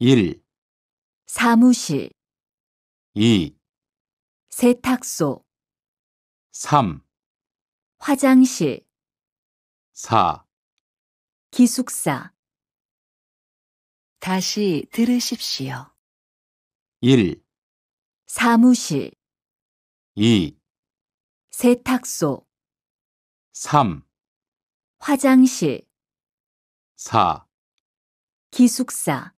1, 사무실, 2, 세탁소, 3, 화장실, 4, 기숙사. 다시 들으십시오. 1, 사무실, 2, 세탁소, 3, 화장실, 4. 기숙사.